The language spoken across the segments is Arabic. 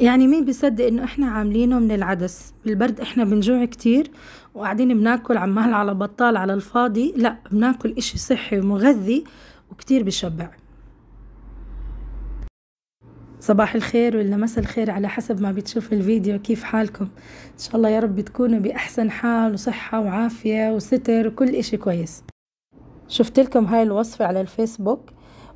يعني مين بيصدق انه احنا عاملينه من العدس بالبرد احنا بنجوع كتير وقاعدين بناكل عمال على بطال على الفاضي لا بناكل اشي صحي ومغذي وكتير بشبع صباح الخير ولا مساء الخير على حسب ما بتشوف الفيديو كيف حالكم ان شاء الله يا رب تكونوا باحسن حال وصحة وعافية وستر وكل اشي كويس شفت لكم هاي الوصفة على الفيسبوك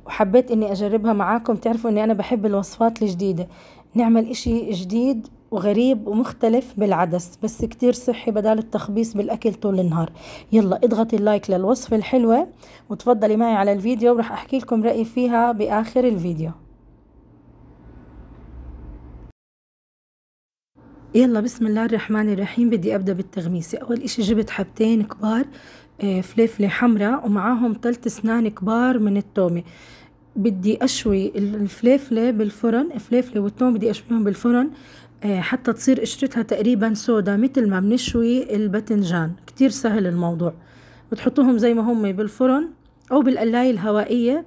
وحبيت اني اجربها معاكم تعرفوا اني انا بحب الوصفات الجديدة نعمل اشي جديد وغريب ومختلف بالعدس بس كتير صحي بدال التخبيص بالأكل طول النهار يلا اضغطي اللايك للوصفة الحلوة وتفضلي معي على الفيديو ورح أحكي لكم رأيي فيها بآخر الفيديو يلا بسم الله الرحمن الرحيم بدي أبدأ بالتغميسة أول إشي جبت حبتين كبار آه، فليفلة حمراء ومعاهم تلت اسنان كبار من التومة بدي أشوي الفليفلة بالفرن الفليفلة والتوم بدي أشويهم بالفرن آه، حتى تصير قشرتها تقريبا سودا مثل ما بنشوي الباذنجان كتير سهل الموضوع بتحطوهم زي ما هم بالفرن أو بالقلاية الهوائية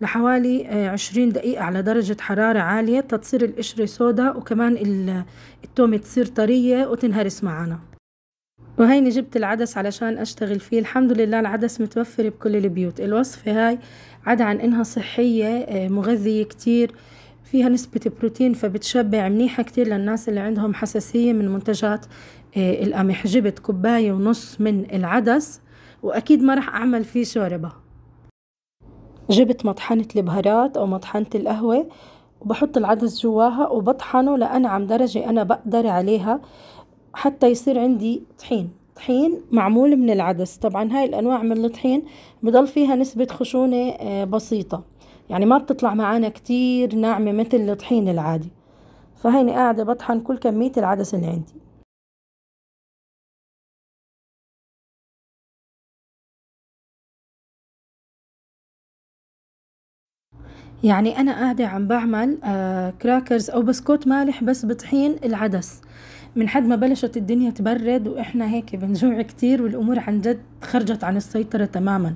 لحوالي آه، عشرين دقيقة على درجة حرارة عالية تتصير القشرة سودا وكمان التومة تصير طرية وتنهرس معنا وهيني جبت العدس علشان أشتغل فيه الحمد لله العدس متوفر بكل البيوت الوصفة هاي عدا عن إنها صحية آه، مغذية كتير فيها نسبة بروتين فبتشبع منيحة كتير للناس اللي عندهم حساسية من منتجات آه، القمح جبت كوباية ونص من العدس وأكيد ما رح أعمل فيه شوربة جبت مطحنة البهارات أو مطحنة القهوة وبحط العدس جواها وبطحنه لأنعم درجة أنا بقدر عليها حتى يصير عندي طحين طحين معمول من العدس طبعا هاي الأنواع من الطحين بضل فيها نسبة خشونة آه، بسيطة يعني ما بتطلع معانا كتير ناعمة مثل الطحين العادي فهيني قاعدة بطحن كل كمية العدس اللي عندي يعني أنا قاعدة عم بعمل كراكرز آه، أو بسكوت مالح بس بطحين العدس من حد ما بلشت الدنيا تبرد واحنا هيك بنجوع كتير والامور عن جد خرجت عن السيطرة تماما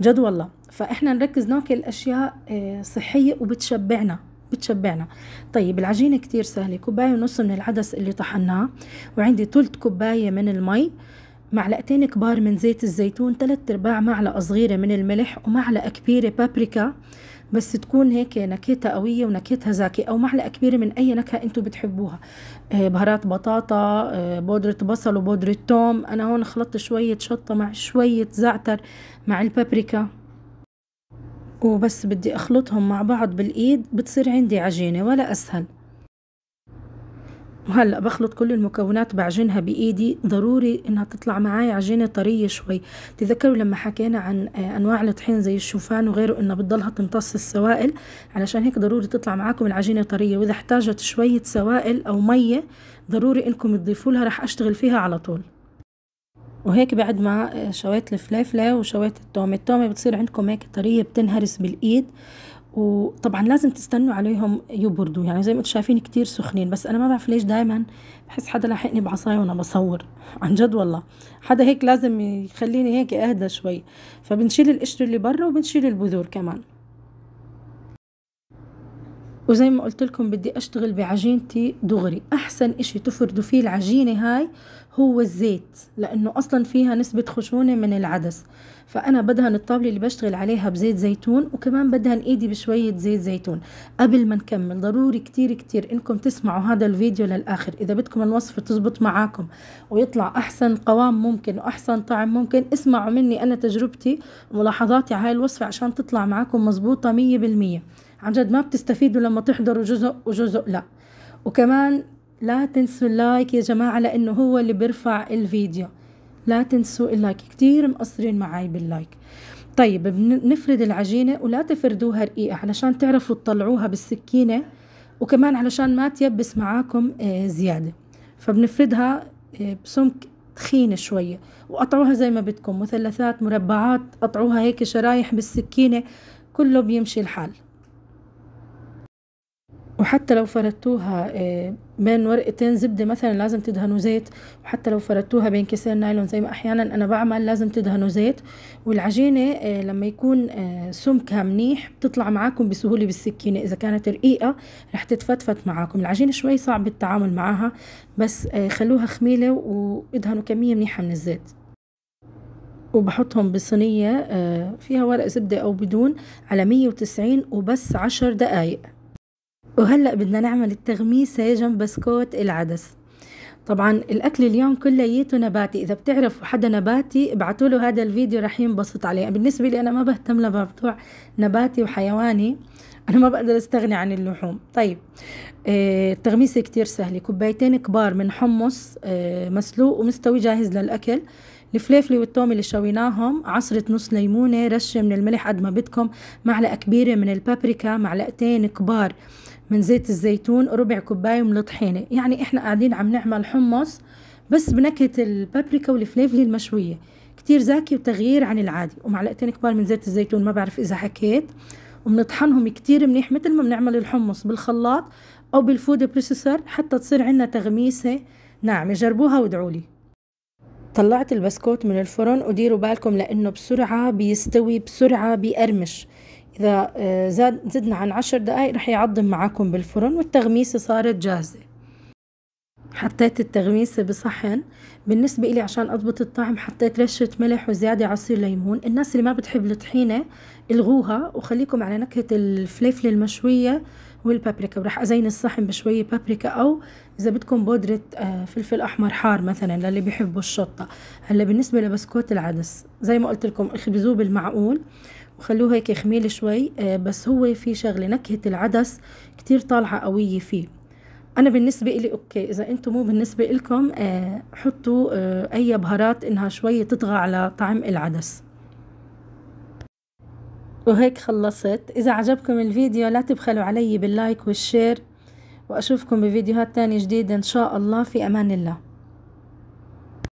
جد والله فاحنا نركز ناكل اشياء آه، صحية وبتشبعنا بتشبعنا طيب العجينة كتير سهلة كوباية ونص من العدس اللي طحناه وعندي ثلث كوباية من المي معلقتين كبار من زيت الزيتون ثلاث ارباع معلقة صغيرة من الملح ومعلقة كبيرة بابريكا بس تكون هيك نكهتها قوية ونكهتها زاكية أو معلقة كبيرة من أي نكهة أنتوا بتحبوها آه، بهارات بطاطا آه، بودرة بصل وبودرة توم أنا هون خلطت شوية شطة مع شوية زعتر مع البابريكا وبس بدي أخلطهم مع بعض بالإيد بتصير عندي عجينة ولا أسهل وهلا بخلط كل المكونات بعجنها بايدي ضروري انها تطلع معي عجينه طريه شوي تذكروا لما حكينا عن آه، انواع الطحين زي الشوفان وغيره انها بتضلها تمتص السوائل علشان هيك ضروري تطلع معاكم العجينه طريه واذا احتاجت شويه سوائل او ميه ضروري انكم تضيفوا لها راح اشتغل فيها على طول وهيك بعد ما آه، شويت الفليفله وشويت التومه التومه بتصير عندكم هيك طريه بتنهرس بالايد وطبعا لازم تستنوا عليهم يبردوا يعني زي ما انتم شايفين كتير سخنين بس انا ما بعرف ليش دائما بحس حدا لاحقني بعصاي وانا بصور عن جد والله حدا هيك لازم يخليني هيك اهدى شوي فبنشيل القشر اللي برا وبنشيل البذور كمان وزي ما قلت لكم بدي اشتغل بعجينتي دغري احسن اشي تفردوا فيه العجينة هاي هو الزيت لانه اصلا فيها نسبة خشونة من العدس فانا بدهن الطاولة اللي بشتغل عليها بزيت زيتون وكمان بدهن ايدي بشوية زيت زيتون قبل ما نكمل ضروري كتير كتير انكم تسمعوا هذا الفيديو للاخر اذا بدكم الوصفة تزبط معاكم ويطلع احسن قوام ممكن واحسن طعم ممكن اسمعوا مني انا تجربتي وملاحظاتي على هاي الوصفة عشان تطلع معاكم مزبوطة مية بالمية عن جد ما بتستفيدوا لما تحضروا جزء وجزء لا وكمان لا تنسوا اللايك يا جماعة لأنه هو اللي بيرفع الفيديو لا تنسوا اللايك كتير مقصرين معي باللايك طيب بنفرد العجينة ولا تفردوها رقيقة علشان تعرفوا تطلعوها بالسكينة وكمان علشان ما تيبس معاكم آه، زيادة فبنفردها آه، بسمك تخينة شوية وقطعوها زي ما بدكم مثلثات مربعات قطعوها هيك شرايح بالسكينة كله بيمشي الحال وحتى لو فردتوها آه، بين ورقتين زبدة مثلا لازم تدهنوا زيت وحتى لو فردتوها بين كيسين نايلون زي ما أحيانا أنا بعمل لازم تدهنوا زيت والعجينة آه، لما يكون آه، سمكها منيح بتطلع معاكم بسهولة بالسكينة إذا كانت رقيقة رح تتفتفت معاكم العجينة شوي صعب التعامل معاها بس خلوها خميلة وادهنوا كمية منيحة من الزيت وبحطهم بصينية فيها ورق زبدة أو بدون على 190 وبس عشر دقايق وهلأ بدنا نعمل التغميسة جنب بسكوت العدس طبعا الاكل اليوم كليته نباتي اذا بتعرفوا حدا نباتي ابعتوا له هذا الفيديو رح ينبسط عليه بالنسبه لي انا ما بهتم لموضوع نباتي وحيواني انا ما بقدر استغني عن اللحوم طيب آه التغميسه كتير سهله كوبايتين كبار من حمص آه مسلوق ومستوي جاهز للاكل الفليفله والثوم اللي شويناهم عصرة نص ليمونة رشة من الملح قد ما بدكم معلقة كبيرة من البابريكا معلقتين كبار من زيت الزيتون ربع كوباية من الطحينة يعني احنا قاعدين عم نعمل حمص بس بنكهة البابريكا والفليفلي المشوية كتير زاكي وتغيير عن العادي ومعلقتين كبار من زيت الزيتون ما بعرف إذا حكيت وبنطحنهم كتير منيح مثل ما بنعمل الحمص بالخلاط أو بالفود بروسيسر حتى تصير عنا تغميسة ناعمة جربوها وادعوا لي طلعت البسكوت من الفرن وديروا بالكم لأنه بسرعة بيستوي بسرعة بيقرمش إذا آه، زدنا عن عشر دقايق رح يعضم معاكم بالفرن والتغميسة صارت جاهزة حطيت التغميسة بصحن بالنسبة إلي عشان أضبط الطعم حطيت رشة ملح وزيادة عصير ليمون الناس اللي ما بتحب الطحينة الغوها وخليكم على نكهة الفليفل المشوية والبابريكا وراح أزين الصحن بشوية بابريكا أو إذا بدكم بودرة آه، فلفل أحمر حار مثلا للي بيحبوا الشطة هلا بالنسبة لبسكوت العدس زي ما قلت لكم اخبزوه بالمعقول وخلوه هيك خميل شوي آه، بس هو في شغلة نكهة العدس كتير طالعة قوية فيه انا بالنسبه لي اوكي اذا انتم مو بالنسبه لكم آه، حطوا آه، اي بهارات انها شوي تطغى على طعم العدس وهيك خلصت اذا عجبكم الفيديو لا تبخلوا علي باللايك والشير واشوفكم بفيديوهات تانية جديدة ان شاء الله في امان الله